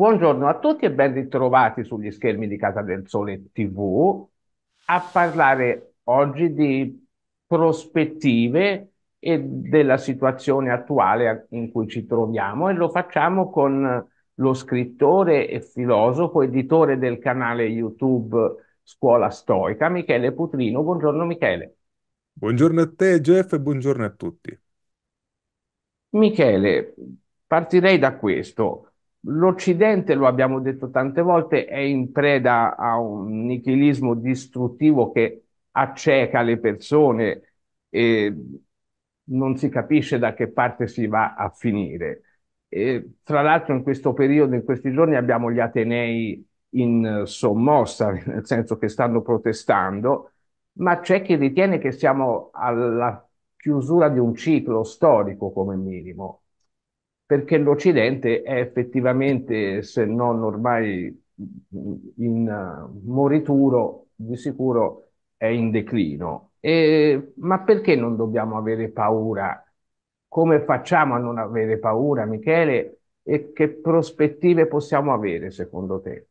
Buongiorno a tutti e ben ritrovati sugli schermi di Casa del Sole TV a parlare oggi di prospettive e della situazione attuale in cui ci troviamo e lo facciamo con lo scrittore e filosofo, editore del canale YouTube Scuola Stoica, Michele Putrino. Buongiorno Michele. Buongiorno a te Jeff e buongiorno a tutti. Michele, partirei da questo. L'Occidente, lo abbiamo detto tante volte, è in preda a un nichilismo distruttivo che acceca le persone e non si capisce da che parte si va a finire. E, tra l'altro in questo periodo, in questi giorni, abbiamo gli Atenei in sommossa, nel senso che stanno protestando, ma c'è chi ritiene che siamo alla chiusura di un ciclo storico come minimo perché l'Occidente è effettivamente, se non ormai in uh, morituro, di sicuro è in declino. E, ma perché non dobbiamo avere paura? Come facciamo a non avere paura, Michele? E che prospettive possiamo avere, secondo te?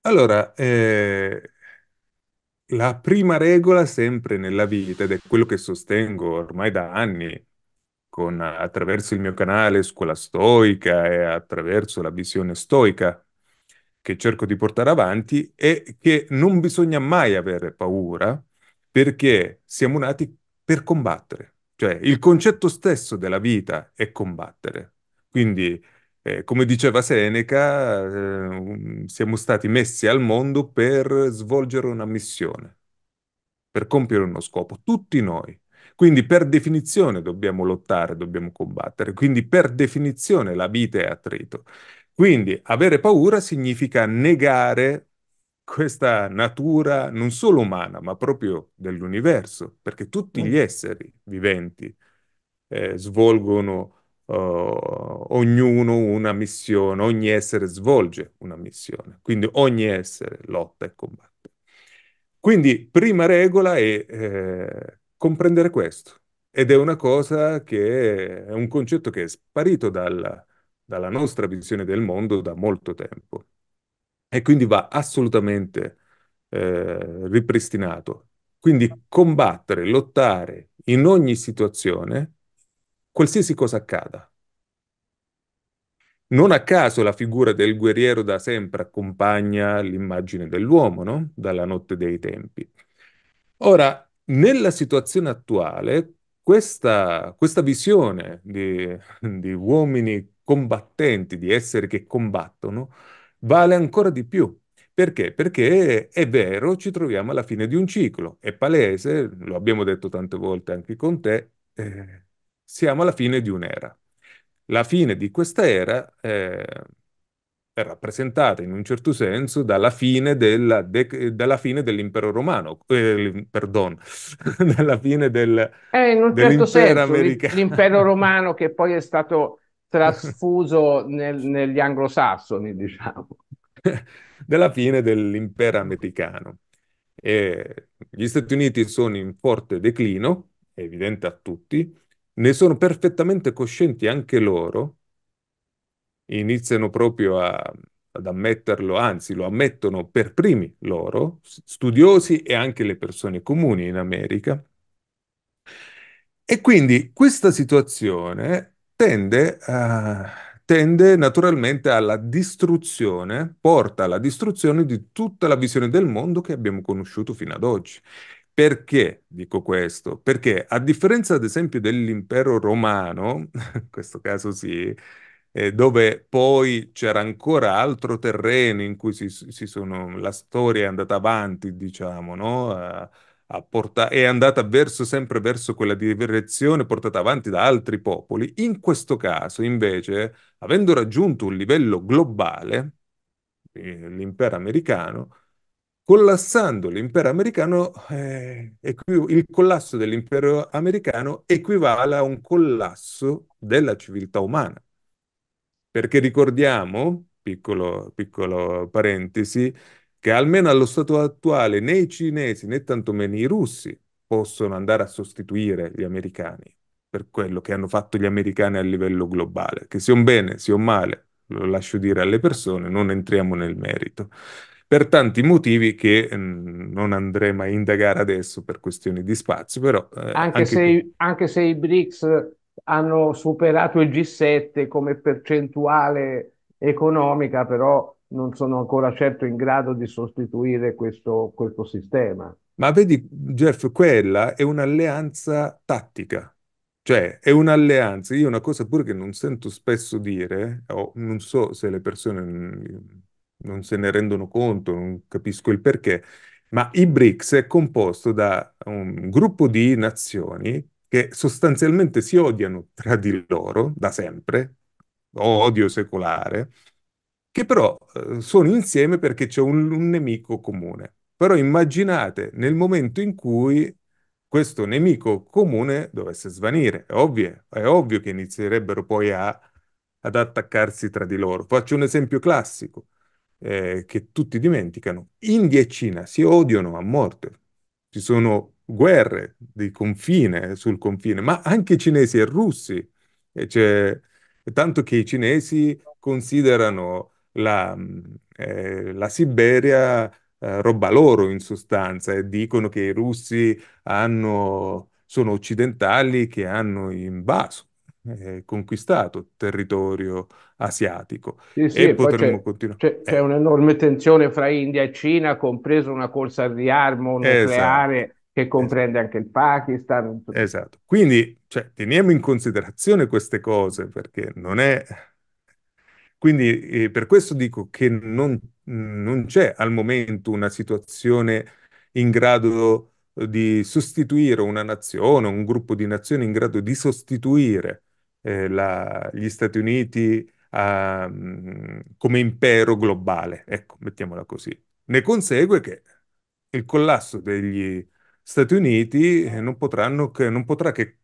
Allora, eh, la prima regola sempre nella vita, ed è quello che sostengo ormai da anni, con, attraverso il mio canale Scuola Stoica e attraverso la visione stoica che cerco di portare avanti è che non bisogna mai avere paura perché siamo nati per combattere. Cioè il concetto stesso della vita è combattere. Quindi, eh, come diceva Seneca, eh, siamo stati messi al mondo per svolgere una missione, per compiere uno scopo, tutti noi. Quindi per definizione dobbiamo lottare, dobbiamo combattere, quindi per definizione la vita è attrito. Quindi avere paura significa negare questa natura non solo umana, ma proprio dell'universo, perché tutti mm. gli esseri viventi eh, svolgono uh, ognuno una missione, ogni essere svolge una missione, quindi ogni essere lotta e combatte. Quindi prima regola è eh, comprendere questo. Ed è una cosa che è un concetto che è sparito dalla, dalla nostra visione del mondo da molto tempo e quindi va assolutamente eh, ripristinato. Quindi combattere, lottare in ogni situazione, qualsiasi cosa accada. Non a caso la figura del guerriero da sempre accompagna l'immagine dell'uomo, no? Dalla notte dei tempi. Ora, nella situazione attuale questa, questa visione di, di, uomini combattenti, di esseri che combattono, vale ancora di più. Perché? Perché è vero, ci troviamo alla fine di un ciclo, è palese, lo abbiamo detto tante volte anche con te, eh, siamo alla fine di un'era. La fine di questa era eh, è rappresentata in un certo senso dalla fine, della de- dalla fine dell'impero romano, eh, perdon, dalla fine del, eh, in un certo senso, americano. L'impero romano che poi è stato trasfuso nel, negli anglosassoni, diciamo. della fine dell'impero americano. E gli Stati Uniti sono in forte declino, è evidente a tutti, ne sono perfettamente coscienti anche loro, iniziano proprio a, ad ammetterlo, anzi lo ammettono per primi loro, studiosi e anche le persone comuni in America. E quindi questa situazione tende, uh, tende naturalmente alla distruzione, porta alla distruzione di tutta la visione del mondo che abbiamo conosciuto fino ad oggi. Perché dico questo? Perché a differenza ad esempio dell'impero romano, in questo caso si, eh, dove poi c'era ancora altro terreno in cui si, si sono, la storia è andata avanti, diciamo, no? a, a porta, è andata verso, sempre verso quella direzione portata avanti da altri popoli. In questo caso, invece, avendo raggiunto un livello globale, eh, l'impero americano, collassando l'impero americano, eh, il collasso dell'impero americano equivale a un collasso della civiltà umana. Perché ricordiamo, piccolo, piccolo parentesi, che almeno allo stato attuale né i cinesi né tantomeno i russi possono andare a sostituire gli americani per quello che hanno fatto gli americani a livello globale, che sia un bene, sia un male, lo lascio dire alle persone, non entriamo nel merito. Per tanti motivi che mh, mm, non andremo a indagare adesso per questioni di spazio, però... Eh, anche, anche, se, anche se i BRICS hanno superato il G7 come percentuale economica, però non sono ancora certo in grado di sostituire questo, questo sistema. Ma vedi, Jeff, quella è un'alleanza tattica, cioè è un'alleanza. Io una cosa pure che non sento spesso dire, o non so se le persone non se ne rendono conto, non capisco il perché, ma i BRICS è composto da un gruppo di nazioni che sostanzialmente si odiano tra di loro da sempre, odio secolare, che però eh, sono insieme perché c'è un, un nemico comune. Però immaginate nel momento in cui questo nemico comune dovesse svanire. È ovvio, è ovvio che inizierebbero poi a, ad attaccarsi tra di loro. Faccio un esempio classico eh, che tutti dimenticano. India e Cina si odiano a morte. Ci sono guerre di confine sul confine, ma anche cinesi e russi. E cioè, tanto che i cinesi considerano la, mm, eh, la Siberia eh, roba loro in sostanza e dicono che i russi hanno, sono occidentali che hanno invaso. Eh, conquistato territorio asiatico sì, sì, e potremmo c'è, continuare. C'è, c'è eh. un'enorme tensione fra India e Cina, compresa una corsa al riarmo esatto. nucleare esatto che comprende esatto. anche il Pakistan. Esatto, quindi cioè, teniamo in considerazione queste cose perché non è... Quindi eh, per questo dico che non, non, c'è al momento una situazione in grado di sostituire una nazione, un gruppo di nazioni in grado di sostituire eh, la, gli Stati Uniti a, ehm, come impero globale. Ecco, mettiamola così. Ne consegue che il collasso degli Stati Uniti eh, non, che, non potrà che,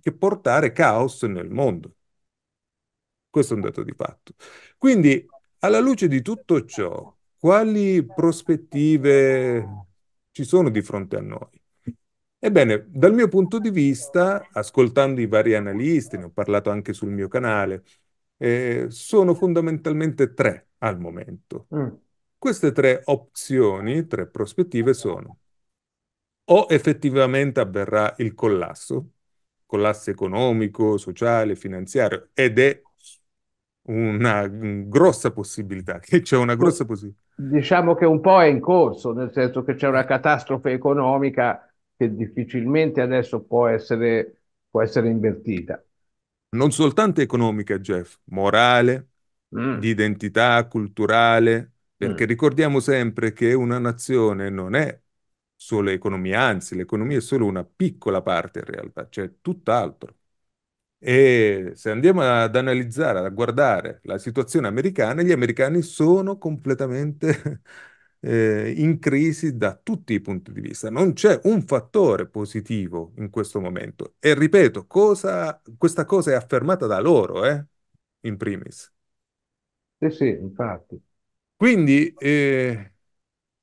che portare caos nel mondo. Questo è un dato di fatto. Quindi, alla luce di tutto ciò, quali prospettive ci sono di fronte a noi? Ebbene, dal mio punto di vista, ascoltando i vari analisti, ne ho parlato anche sul mio canale, eh, sono fondamentalmente tre al momento. Mm. Queste tre opzioni, tre prospettive sono o effettivamente avverrà il collasso, collasso economico, sociale, finanziario, ed è una grossa possibilità, che c'è una grossa possibilità. Diciamo che un po' è in corso, nel senso che c'è una catastrofe economica che difficilmente adesso può essere, può essere invertita. Non soltanto economica, Jeff, morale, mm. di identità culturale, perché mm. ricordiamo sempre che una nazione non è solo economia, anzi l'economia è solo una piccola parte in realtà, cioè tutt'altro. E se andiamo ad analizzare, a guardare la situazione americana, gli americani sono completamente eh, in crisi da tutti i punti di vista. Non c'è un fattore positivo in questo momento. E ripeto, cosa, questa cosa è affermata da loro, eh, in primis. Sì, sì, infatti. Quindi eh,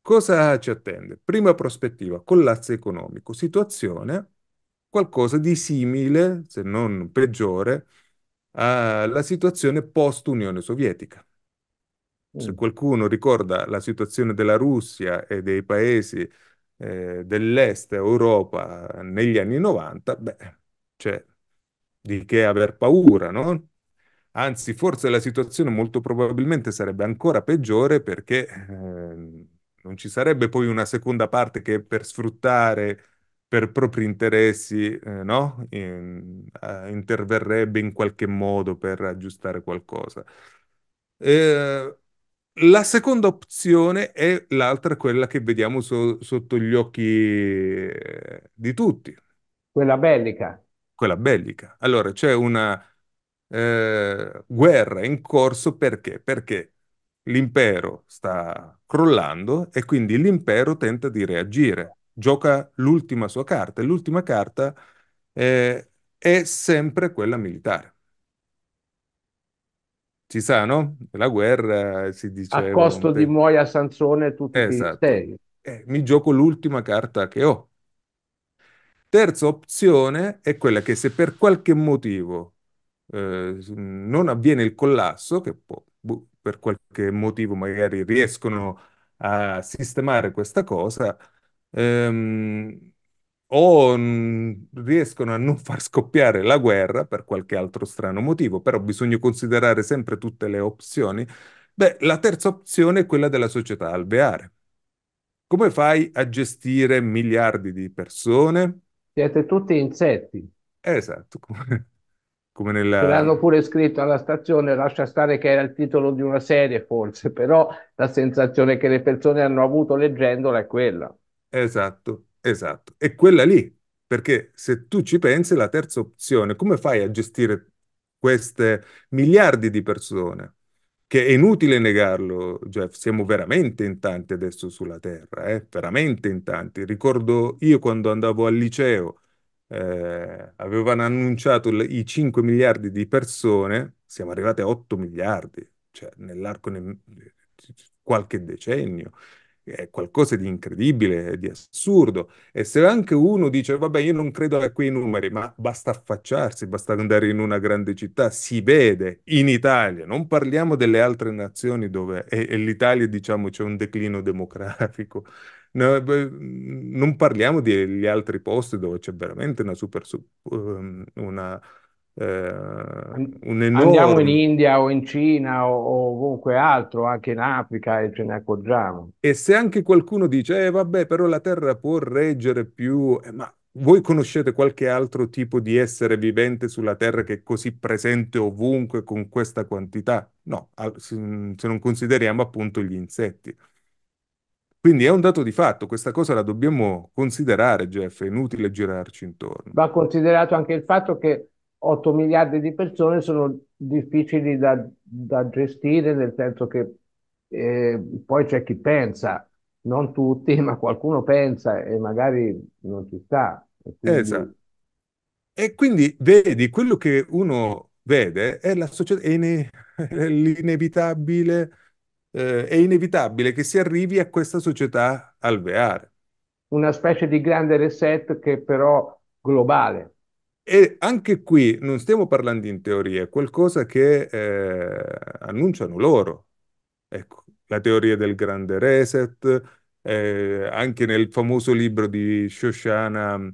Cosa ci attende? Prima prospettiva, collasso economico, situazione qualcosa di simile, se non peggiore, alla situazione post-Unione Sovietica. Se mm. qualcuno ricorda la situazione della Russia e dei paesi eh, dell'est Europa negli anni 90, beh, c'è di che aver paura, no? Anzi, forse la situazione molto probabilmente sarebbe ancora peggiore perché eh, non ci sarebbe poi una seconda parte che per sfruttare per propri interessi, eh, no? In, eh, interverrebbe in qualche modo per aggiustare qualcosa. Eh, la seconda opzione è l'altra, quella che vediamo so- sotto gli occhi eh, di tutti. Quella bellica. Quella bellica. Allora, c'è una eh, guerra in corso perché? Perché l'impero sta crollando e quindi l'impero tenta di reagire, gioca l'ultima sua carta e l'ultima carta eh, è sempre quella militare. Si sa, no? La guerra si dice... A costo di muoia Sansone tutti esatto. i Eh, mi gioco l'ultima carta che ho. Terza opzione è quella che se per qualche motivo eh, non avviene il collasso, che può, boh, per qualche motivo magari riescono a sistemare questa cosa, ehm, o riescono a non far scoppiare la guerra per qualche altro strano motivo, però bisogna considerare sempre tutte le opzioni. Beh, la terza opzione è quella della società alveare. Come fai a gestire miliardi di persone? Siete tutti insetti. Esatto come nella... L'hanno pure scritto alla stazione, lascia stare che era il titolo di una serie forse, però la sensazione che le persone hanno avuto leggendola è quella. Esatto, esatto. E quella lì, perché se tu ci pensi, la terza opzione, come fai a gestire queste miliardi di persone? Che è inutile negarlo, Jeff, siamo veramente in tanti adesso sulla Terra, eh? veramente in tanti. Ricordo io quando andavo al liceo, eh, avevano annunciato l- i 5 miliardi di persone, siamo arrivati a 8 miliardi, cioè nell'arco di ne- qualche decennio. È qualcosa di incredibile, di assurdo. E se anche uno dice, vabbè, io non credo a quei numeri, ma basta affacciarsi, basta andare in una grande città, si vede in Italia, non parliamo delle altre nazioni dove, e, e l'Italia, diciamo, c'è un declino demografico, No, mhmm, non parliamo degli altri posti dove c'è veramente una super, uhm, una, eh, un enorme... Andiamo in India o in Cina o, o, ovunque altro, anche in Africa e ce ne accorgiamo. E se anche qualcuno dice, eh vabbè, però la Terra può reggere più, eh, ma voi conoscete qualche altro tipo di essere vivente sulla Terra che è così presente ovunque con questa quantità? No, se non consideriamo appunto gli insetti. Quindi è un dato di fatto, questa cosa la dobbiamo considerare, Jeff, è inutile girarci intorno. Va considerato anche il fatto che 8 miliardi di persone sono difficili da, da gestire, nel senso che eh, poi c'è chi pensa, non tutti, ma qualcuno pensa e magari non ci sta. E quindi... Esatto. E quindi vedi, quello che uno vede è, la società, è, ine- è l'inevitabile eh, è inevitabile che si arrivi a questa società alveare. Una specie di grande reset che però globale. E anche qui non stiamo parlando in teoria, è qualcosa che eh, annunciano loro. Ecco, la teoria del grande reset, eh, anche nel famoso libro di Shoshana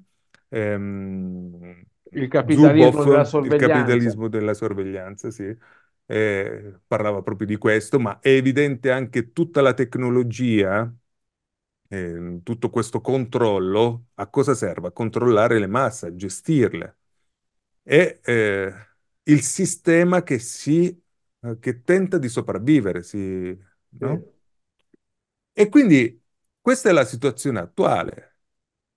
ehm, il capitalismo Zuboff, della sorveglianza. Il capitalismo della sorveglianza, sì eh, parlava proprio di questo, ma è evidente anche tutta la tecnologia, eh, tutto questo controllo, a cosa serve? A controllare le masse, a gestirle. È eh, il sistema che, si, eh, che tenta di sopravvivere, si, no? E quindi questa è la situazione attuale.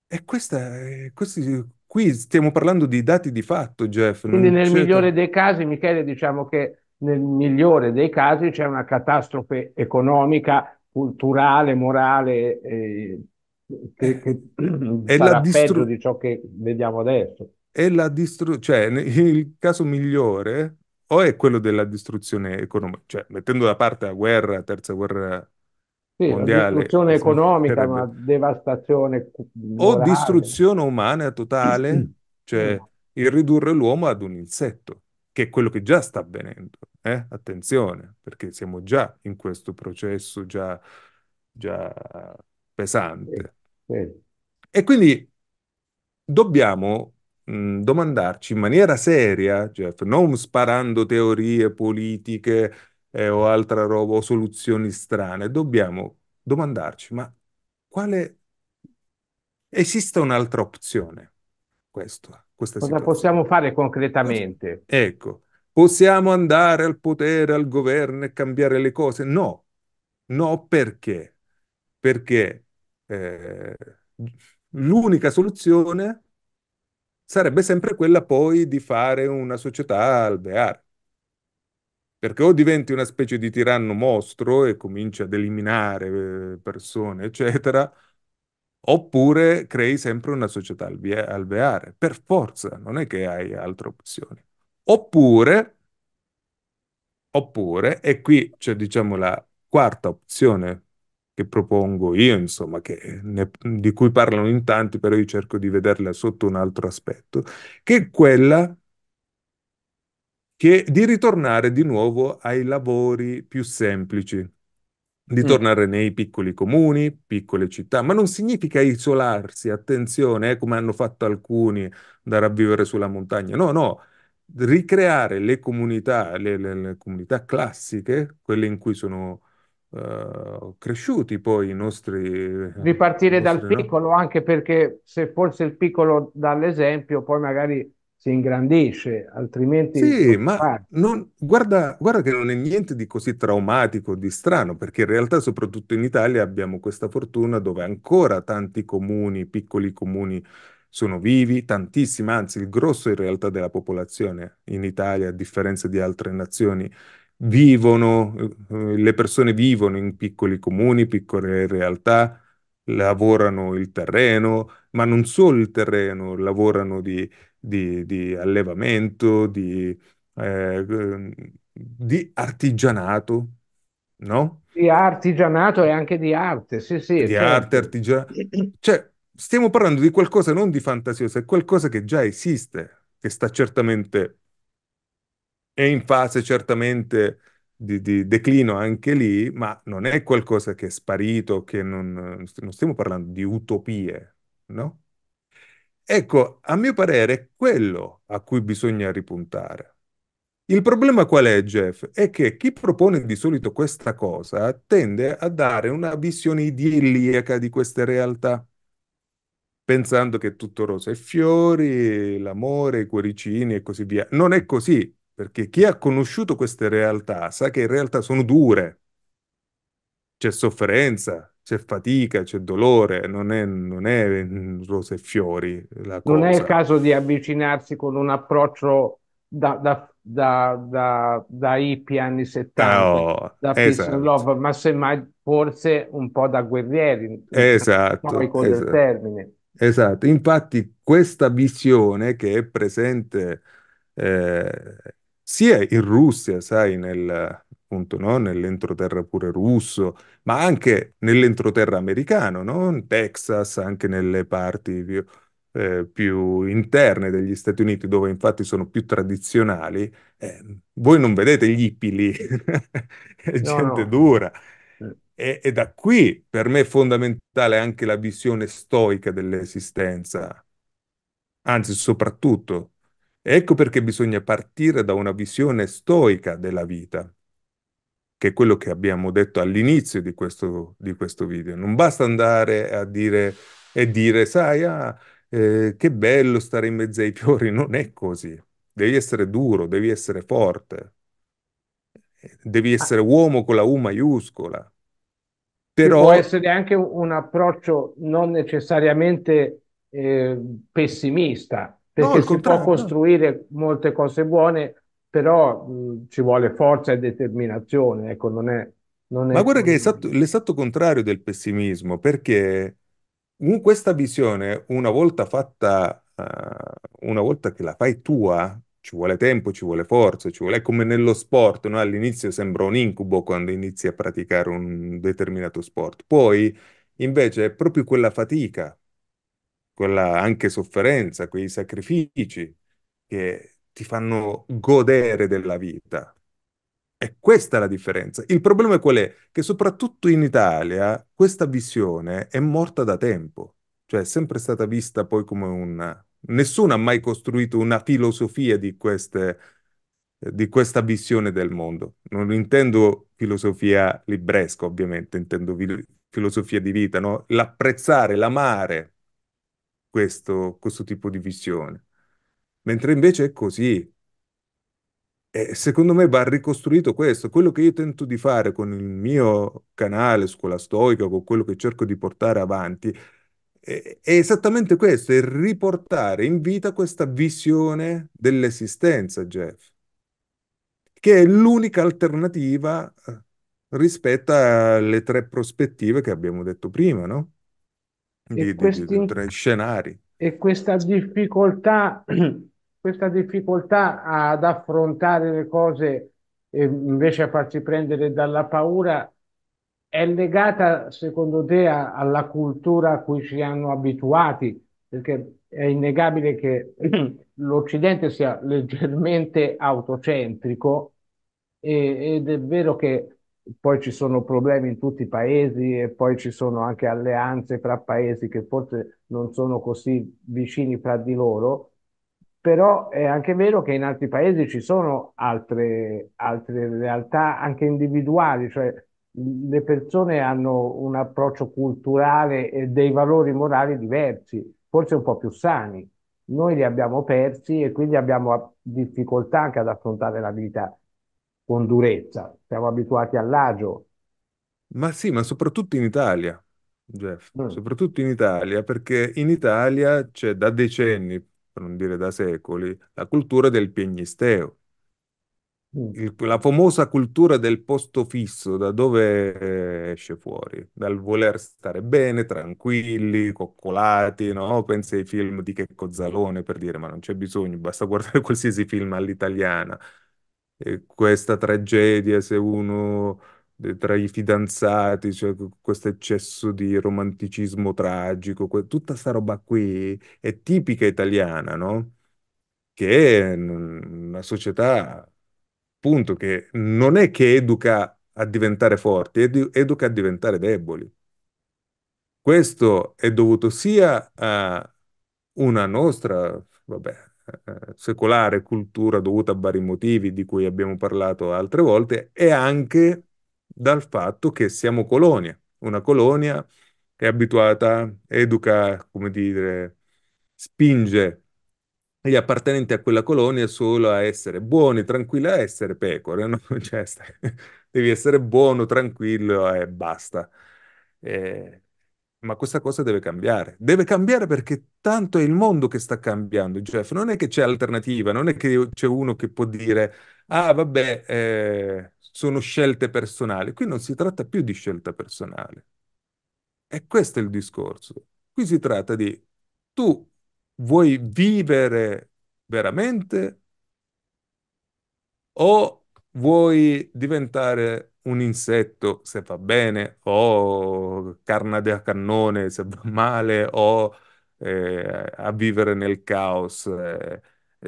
E questa, eh, questi, qui stiamo parlando di dati di fatto, Jeff. Quindi nel migliore dei casi, Michele, diciamo che nel migliore dei casi c'è una catastrofe economica, culturale, morale, eh, che, che è la distru- di ciò che vediamo adesso. È la distru- cioè, il caso migliore o è quello della distruzione economica, cioè mettendo da parte la guerra, la terza guerra sì, mondiale. distruzione economica, sarebbe... una devastazione. Morale. O distruzione umana totale, cioè il ridurre l'uomo ad un insetto che è quello che già sta avvenendo. Eh? Attenzione, perché siamo già in questo processo già, già pesante. Sì, sì. E quindi dobbiamo mh, domandarci in maniera seria, Jeff, cioè, non sparando teorie politiche eh, o altra roba o soluzioni strane, dobbiamo domandarci, ma quale... Esiste un'altra opzione? questo, questa Cosa situazione. possiamo fare concretamente? Ecco, possiamo andare al potere, al governo e cambiare le cose? No, no perché? Perché eh, l'unica soluzione sarebbe sempre quella poi di fare una società alveare. Perché o diventi una specie di tiranno mostro e cominci ad eliminare eh, persone, eccetera, oppure crei sempre una società alveare, per forza, non è che hai altre opzioni. Oppure, oppure, e qui c'è diciamo la quarta opzione che propongo io, insomma, ne, di cui parlano in tanti, però io cerco di vederla sotto un altro aspetto, che è quella che, di ritornare di nuovo ai lavori più semplici, di mm. tornare nei piccoli comuni, piccole città, ma non significa isolarsi, attenzione, eh, come hanno fatto alcuni, andare a vivere sulla montagna, no, no, ricreare le comunità, le, le, le comunità classiche, quelle in cui sono uh, cresciuti poi i nostri... Eh, Ripartire nostri, dal piccolo, anche perché se forse il piccolo dà l'esempio, poi magari si ingrandisce, altrimenti... Sì, ma non, guarda, guarda, che non è niente di così traumatico, di strano, perché in realtà soprattutto in Italia abbiamo questa fortuna dove ancora tanti comuni, piccoli comuni, sono vivi, tantissimi, anzi il grosso in realtà della popolazione in Italia, a differenza di altre nazioni, vivono, eh, le persone vivono in piccoli comuni, piccole realtà, lavorano il terreno, ma non solo il terreno, lavorano di di, di allevamento, di, eh, di artigianato, no? Di artigianato e anche di arte, sì, sì. Di certo. arte, artigianato. Cioè, stiamo parlando di qualcosa non di fantasioso, è qualcosa che già esiste, che sta certamente, è in fase certamente di, di declino anche lì, ma non è qualcosa che è sparito, che non, non stiamo parlando di utopie, no? Ecco, a mio parere è quello a cui bisogna ripuntare. Il problema qual è, Jeff? È che chi propone di solito questa cosa tende a dare una visione idilliaca di queste realtà, pensando che tutto rose e fiori, l'amore, i cuoricini e così via. Non è così, perché chi ha conosciuto queste realtà sa che in realtà sono dure. C'è sofferenza, c'è fatica, c'è dolore, non è, non è rose e fiori la cosa. Non è il caso di avvicinarsi con un approccio da, da, da, da, da hippie anni 70, oh, da esatto. love, ma semmai forse un po' da guerrieri, esatto, esatto. del termine. Esatto, infatti questa visione che è presente eh, sia in Russia, sai, nel, appunto no? nell'entroterra pure russo, ma anche nell'entroterra americano, no? in Texas, anche nelle parti più, eh, più, interne degli Stati Uniti, dove infatti sono più tradizionali, eh, voi non vedete gli hippie lì, è gente no, dura. Eh. E, e da qui per me è fondamentale anche la visione stoica dell'esistenza, anzi soprattutto Ecco perché bisogna partire da una visione stoica della vita che è quello che abbiamo detto all'inizio di questo, di questo video. Non basta andare a dire e dire, sai, ah, eh, che bello stare in mezzo ai fiori, non è così. Devi essere duro, devi essere forte, devi ah. essere uomo con la U maiuscola. Però... può essere anche un approccio non necessariamente eh, pessimista, perché no, si può costruire molte cose buone però mh, ci vuole forza e determinazione, ecco, non è... Non è Ma guarda che è esatto, l'esatto contrario del pessimismo, perché in questa visione, una volta fatta, uh, una volta che la fai tua, ci vuole tempo, ci vuole forza, ci vuole... È come nello sport, no? all'inizio sembra un incubo quando inizi a praticare un determinato sport, poi invece è proprio quella fatica, quella anche sofferenza, quei sacrifici che ti fanno godere della vita. E questa è la differenza. Il problema è qual è? Che soprattutto in Italia questa visione è morta da tempo, cioè è sempre stata vista poi come un... Nessuno ha mai costruito una filosofia di, queste, di questa visione del mondo. Non intendo filosofia libresca, ovviamente, intendo vi- filosofia di vita, no? L'apprezzare, l'amare questo, questo tipo di visione mentre invece è così. E secondo me va ricostruito questo, quello che io tento di fare con il mio canale Scuola Stoica, con quello che cerco di portare avanti, è, è esattamente questo, è riportare in vita questa visione dell'esistenza, Jeff, che è l'unica alternativa eh, rispetto alle tre prospettive che abbiamo detto prima, no? Di, questi, di, di tre scenari. E questa difficoltà questa difficoltà ad affrontare le cose e invece a farsi prendere dalla paura è legata secondo te a, alla cultura a cui ci hanno abituati? Perché è innegabile che l'Occidente sia leggermente autocentrico e, ed è vero che poi ci sono problemi in tutti i paesi e poi ci sono anche alleanze fra paesi che forse non sono così vicini fra di loro, però è anche vero che in altri paesi ci sono altre, altre realtà anche individuali, cioè le persone hanno un approccio culturale e dei valori morali diversi, forse un po' più sani. Noi li abbiamo persi e quindi abbiamo difficoltà anche ad affrontare la vita con durezza. Siamo abituati all'agio. Ma sì, ma soprattutto in Italia, Jeff, mm. soprattutto in Italia, perché in Italia c'è da decenni, per non dire da secoli, la cultura del piagnisteo. Mm. Il, la famosa cultura del posto fisso, da dove eh, esce fuori? Dal voler stare bene, tranquilli, coccolati, no? Pensa ai film di Checco Zalone per dire, ma non c'è bisogno, basta guardare qualsiasi film all'italiana. E questa tragedia, se uno tra i fidanzati, cioè, questo eccesso di romanticismo tragico, tutta sta roba qui è tipica italiana, no? Che è una società, appunto, che non è che educa a diventare forti, edu- educa a diventare deboli. Questo è dovuto sia a una nostra, vabbè, eh, eh, secolare cultura dovuta a vari motivi di cui abbiamo parlato altre volte e anche dal fatto che siamo colonia, una colonia è abituata, educa, come dire, spinge gli appartenenti a quella colonia solo a essere buoni, tranquilli, a essere pecore, no? cioè, devi essere buono, tranquillo e basta. Eh, ma questa cosa deve cambiare. Deve cambiare perché tanto è il mondo che sta cambiando, Jeff. Non è che c'è alternativa, non è che c'è uno che può dire, ah vabbè, eh, sono scelte personali. Qui non si tratta più di scelta personale. E questo è il discorso. Qui si tratta di tu vuoi vivere veramente o vuoi diventare un insetto se va bene, o carne da cannone se va male, o eh, a vivere nel caos eh,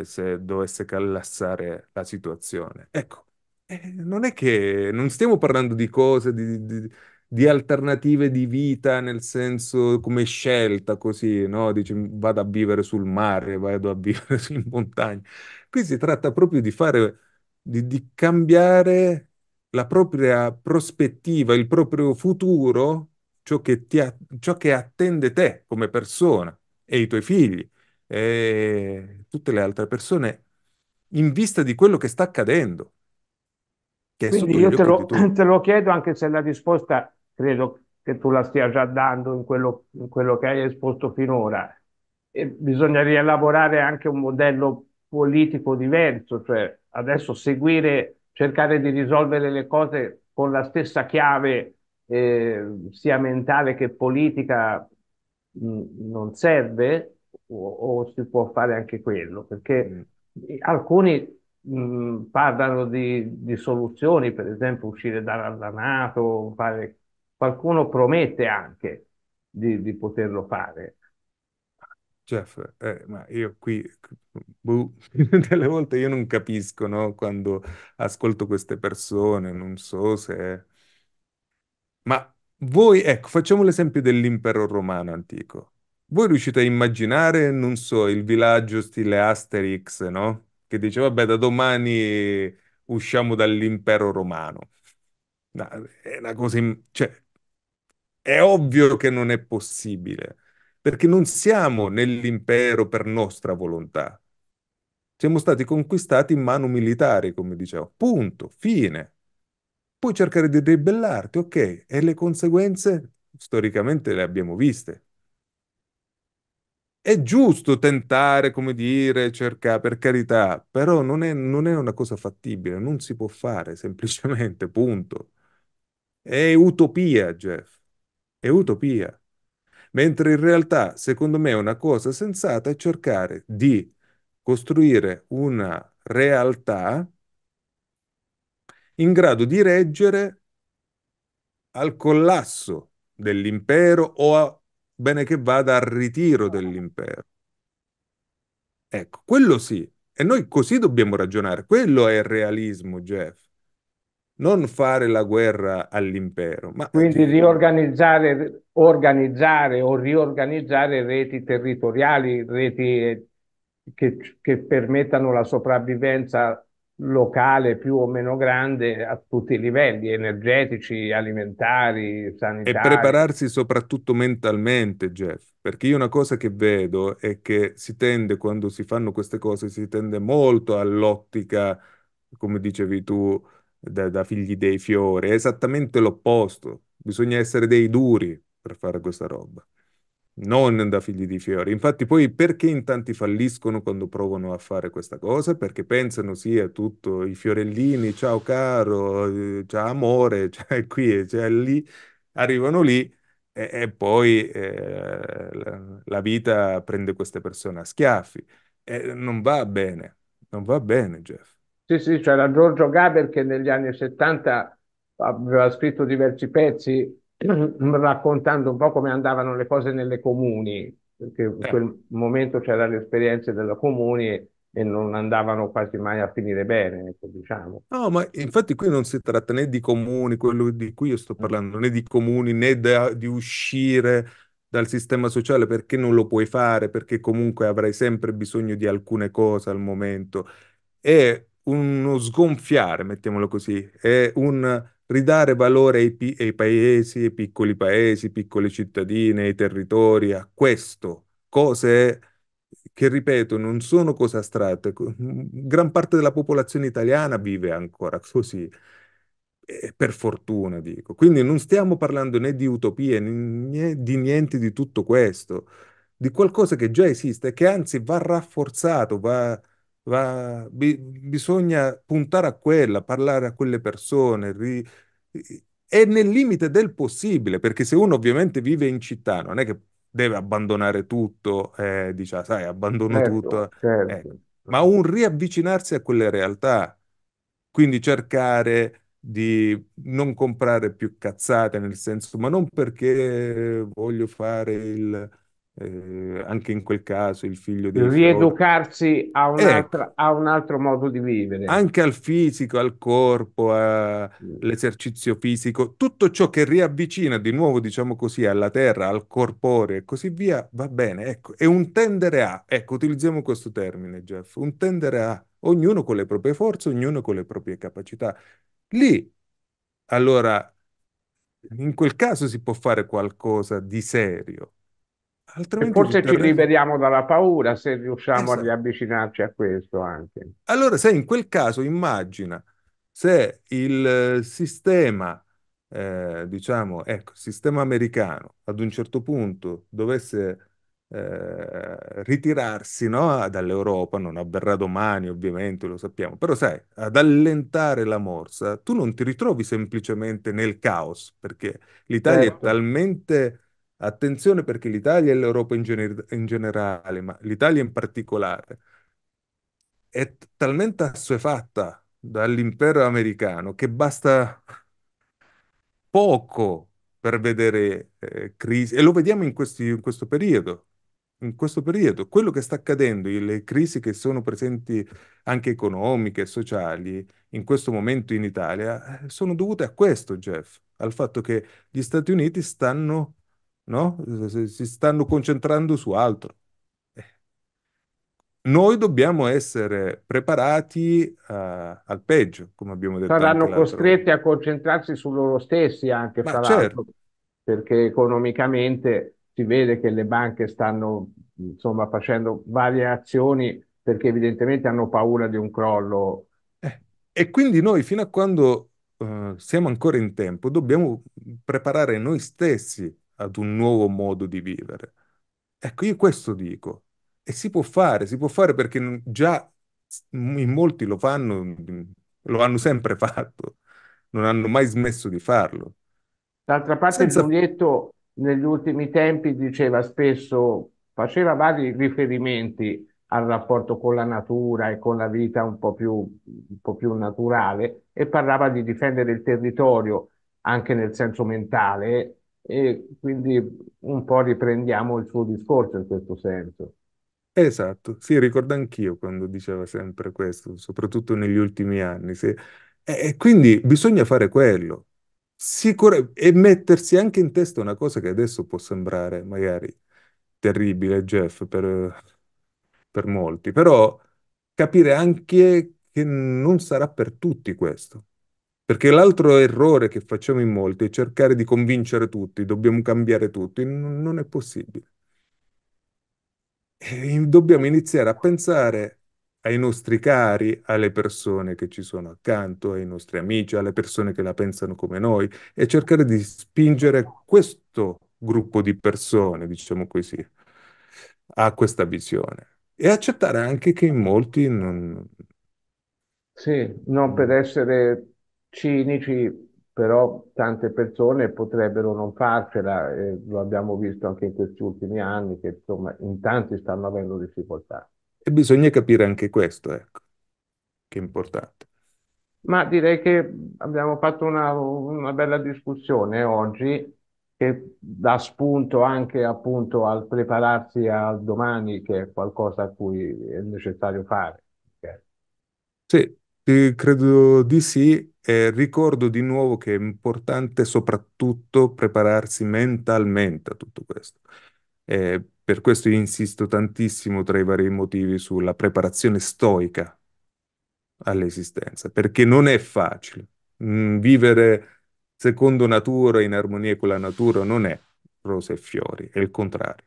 se dovesse collassare la situazione. Ecco, eh, non è che non stiamo parlando di cose, di, di, di alternative di vita nel senso come scelta così, no? Dici vado a vivere sul mare, vado a vivere in montagna. Qui si tratta proprio di fare, di, di cambiare la propria prospettiva, il proprio futuro, ciò che, ti ciò che attende te come persona e i tuoi figli e tutte le altre persone in vista di quello che sta accadendo. Che Quindi io te lo, te lo, chiedo anche se la risposta credo che tu la stia già dando in quello, in quello che hai esposto finora. E bisogna rielaborare anche un modello politico diverso, cioè adesso seguire cercare di risolvere le cose con la stessa chiave eh, sia mentale che politica mh, mm, non serve o, o, si può fare anche quello, perché mm. alcuni mh, mm, parlano di, di, soluzioni, per esempio uscire dalla, Nato, fare... qualcuno promette anche di, di poterlo fare. Jeff, eh, ma io qui, boh, delle volte io non capisco, no? Quando ascolto queste persone, non so se... Ma voi, ecco, facciamo l'esempio dell'impero romano antico. Voi riuscite a immaginare, non so, il villaggio stile Asterix, no? Che dice, vabbè, da domani usciamo dall'impero romano. No, è una cosa... In... Cioè, è ovvio che non è possibile perché non siamo nell'impero per nostra volontà. Siamo stati conquistati in mano militare, come dicevo. Punto, fine. Puoi cercare di ribellarti, ok, e le conseguenze storicamente le abbiamo viste. È giusto tentare, come dire, cercare, per carità, però non è, non è una cosa fattibile, non si può fare semplicemente, punto. È utopia, Jeff, è utopia mentre in realtà, secondo me, una cosa sensata è cercare di costruire una realtà in grado di reggere al collasso dell'impero o a, bene che vada al ritiro dell'impero. Ecco, quello sì. E noi così dobbiamo ragionare. Quello è il realismo, Jeff non fare la guerra all'impero. Ma... Quindi riorganizzare, organizzare o riorganizzare reti territoriali, reti eh, che, che, permettano la sopravvivenza locale più o meno grande a tutti i livelli, energetici, alimentari, sanitari. E prepararsi soprattutto mentalmente, Jeff, perché io una cosa che vedo è che si tende, quando si fanno queste cose, si tende molto all'ottica, come dicevi tu, da, da figli dei fiori, è esattamente l'opposto. Bisogna essere dei duri per fare questa roba, non da figli di fiori. Infatti, poi perché in tanti falliscono quando provano a fare questa cosa? Perché pensano sì a tutto i fiorellini, ciao caro, eh, ciao amore, c'è cioè, qui e c'è cioè, lì. Arrivano lì e, e poi eh, la, la, vita prende queste persone a schiaffi. E non va bene, non va bene, Jeff. Sì, sì, c'era Giorgio Gaber che negli anni 70 aveva scritto diversi pezzi raccontando un po' come andavano le cose nelle comuni, perché in quel momento c'era l'esperienza della comuni e, non andavano quasi mai a finire bene, ecco, diciamo. No, ma infatti qui non si tratta né di comuni, quello di cui io sto mm. parlando, né di comuni né da, di uscire dal sistema sociale perché non lo puoi fare, perché comunque avrai sempre bisogno di alcune cose al momento. E uno sgonfiare, mettiamolo così, è un ridare valore ai, pi- ai paesi, ai piccoli paesi, piccole cittadine, ai territori, a questo, cose che, ripeto, non sono cose astratte. Gran parte della popolazione italiana vive ancora così, eh, per fortuna, dico. Quindi non stiamo parlando né di utopie né di niente di tutto questo, di qualcosa che già esiste, e che anzi va rafforzato, va Va, bi, bisogna puntare a quella, parlare a quelle persone, ri, è nel limite del possibile, perché se uno ovviamente vive in città, non è che deve abbandonare tutto, eh, dice, ah, sai, abbandono certo, tutto, eh. certo. Eh, ma certo. un riavvicinarsi a quelle realtà, quindi cercare di non comprare più cazzate nel senso, ma non perché voglio fare il, eh, anche in quel caso il figlio deve rieducarsi a un, eh, ecco. altro, a un, altro, modo di vivere anche al fisico, al corpo all'esercizio fisico tutto ciò che riavvicina di nuovo diciamo così alla terra, al corporeo e così via, va bene, ecco è un tendere a, ecco utilizziamo questo termine Jeff, un tendere a ognuno con le proprie forze, ognuno con le proprie capacità lì allora in quel caso si può fare qualcosa di serio Altrimenti forse ci liberiamo dalla paura se riusciamo esatto. a riavvicinarci a questo anche. Allora, se in quel caso immagina se il eh, sistema, eh, diciamo, ecco, sistema americano ad un certo punto dovesse eh, ritirarsi no? dall'Europa, non avverrà domani ovviamente, lo sappiamo, però sai, ad allentare la morsa, tu non ti ritrovi semplicemente nel caos, perché l'Italia certo. è talmente Attenzione perché l'Italia e l'Europa in, gener- in generale, ma l'Italia in particolare, è talmente assuefatta dall'impero americano che basta poco per vedere eh, crisi, e lo vediamo in, questi, in, questo periodo. In questo periodo, quello che sta accadendo, le crisi che sono presenti anche economiche e sociali in questo momento in Italia, eh, sono dovute a questo, Jeff, al fatto che gli Stati Uniti stanno no? Si stanno concentrando su altro. Eh. Noi dobbiamo essere preparati uh, al peggio, come abbiamo detto. Saranno costretti a concentrarsi su loro stessi anche, Ma fra certo. l'altro, perché economicamente si vede che le banche stanno insomma, facendo varie azioni perché evidentemente hanno paura di un crollo. Eh, e quindi noi fino a quando uh, siamo ancora in tempo dobbiamo preparare noi stessi ad un nuovo modo di vivere. Ecco, io questo dico. E si può fare, si può fare perché già in molti lo fanno, lo hanno sempre fatto, non hanno mai smesso di farlo. D'altra parte Senza... Giulietto negli ultimi tempi diceva spesso, faceva vari riferimenti al rapporto con la natura e con la vita un po' più, un po più naturale e parlava di difendere il territorio anche nel senso mentale e quindi un po' riprendiamo il suo discorso in questo senso. Esatto, sì, ricordo anch'io quando diceva sempre questo, soprattutto negli ultimi anni. Sì. E, quindi bisogna fare quello. Sicura- e mettersi anche in testa una cosa che adesso può sembrare magari terribile, Jeff, per, per molti, però capire anche che non sarà per tutti questo. Perché l'altro errore che facciamo in molti è cercare di convincere tutti, dobbiamo cambiare tutti, N- non è possibile. E dobbiamo iniziare a pensare ai nostri cari, alle persone che ci sono accanto, ai nostri amici, alle persone che la pensano come noi e cercare di spingere questo gruppo di persone, diciamo così, a questa visione e accettare anche che in molti non... Sì, non per essere cinici, però tante persone potrebbero non farcela, eh, lo abbiamo visto anche in questi ultimi anni, che insomma in tanti stanno avendo difficoltà. E bisogna capire anche questo, ecco, che è importante. Ma direi che abbiamo fatto una, una bella discussione oggi che dà spunto anche appunto al prepararsi al domani, che è qualcosa a cui è necessario fare. Sì, credo di sì e ricordo di nuovo che è importante soprattutto prepararsi mentalmente a tutto questo. E per questo io insisto tantissimo tra i vari motivi sulla preparazione stoica all'esistenza, perché non è facile. Mm, vivere secondo natura, in armonia con la natura, non è rose e fiori, è il contrario.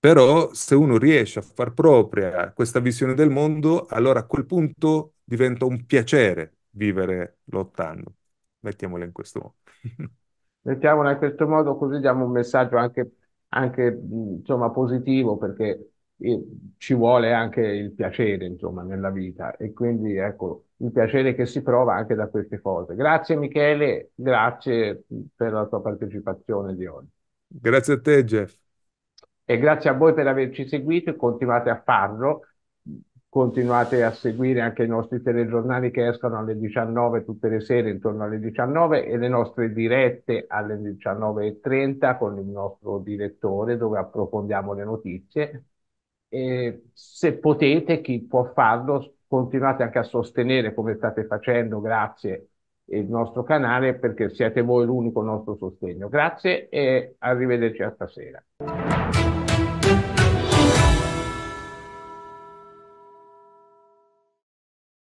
Però se uno riesce a far propria questa visione del mondo, allora a quel punto diventa un piacere vivere lottando. Mettiamola in questo modo. Mettiamola in questo modo così diamo un messaggio anche, anche insomma, positivo perché eh, ci vuole anche il piacere, insomma, nella vita e quindi ecco il piacere che si prova anche da queste cose. Grazie Michele, grazie per la tua partecipazione di oggi. Grazie a te, Jeff. E grazie a voi per averci seguito e continuate a farlo continuate a seguire anche i nostri telegiornali che escono alle 19 tutte le sere intorno alle 19 e le nostre dirette alle 19.30 con il nostro direttore dove approfondiamo le notizie. E se potete, chi può farlo, continuate anche a sostenere come state facendo, grazie il nostro canale perché siete voi l'unico nostro sostegno. Grazie e arrivederci a stasera.